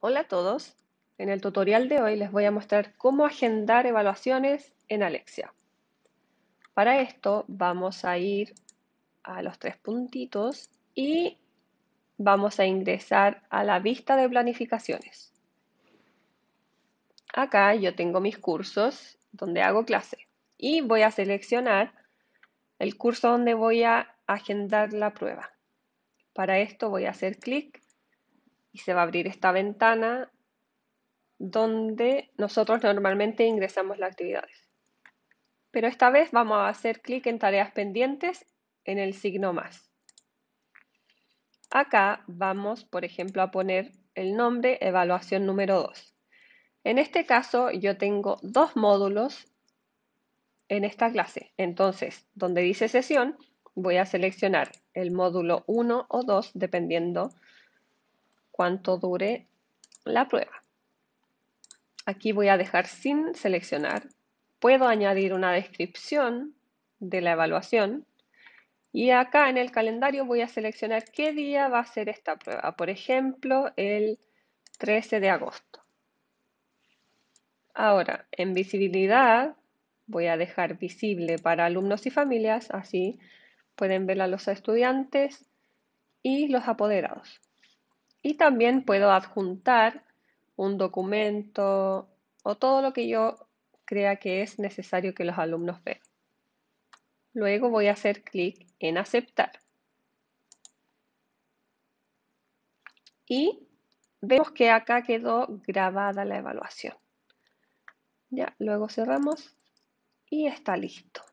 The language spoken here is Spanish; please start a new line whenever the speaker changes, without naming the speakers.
Hola a todos, en el tutorial de hoy les voy a mostrar cómo agendar evaluaciones en Alexia. Para esto vamos a ir a los tres puntitos y vamos a ingresar a la vista de planificaciones. Acá yo tengo mis cursos donde hago clase y voy a seleccionar el curso donde voy a agendar la prueba. Para esto voy a hacer clic y se va a abrir esta ventana donde nosotros normalmente ingresamos las actividades. Pero esta vez vamos a hacer clic en tareas pendientes en el signo más. Acá vamos, por ejemplo, a poner el nombre evaluación número 2. En este caso yo tengo dos módulos en esta clase. Entonces, donde dice sesión, voy a seleccionar el módulo 1 o 2, dependiendo cuánto dure la prueba. Aquí voy a dejar sin seleccionar. Puedo añadir una descripción de la evaluación y acá en el calendario voy a seleccionar qué día va a ser esta prueba. Por ejemplo, el 13 de agosto. Ahora, en visibilidad voy a dejar visible para alumnos y familias, así pueden verla los estudiantes y los apoderados. Y también puedo adjuntar un documento o todo lo que yo crea que es necesario que los alumnos vean. Luego voy a hacer clic en aceptar. Y vemos que acá quedó grabada la evaluación. Ya, luego cerramos y está listo.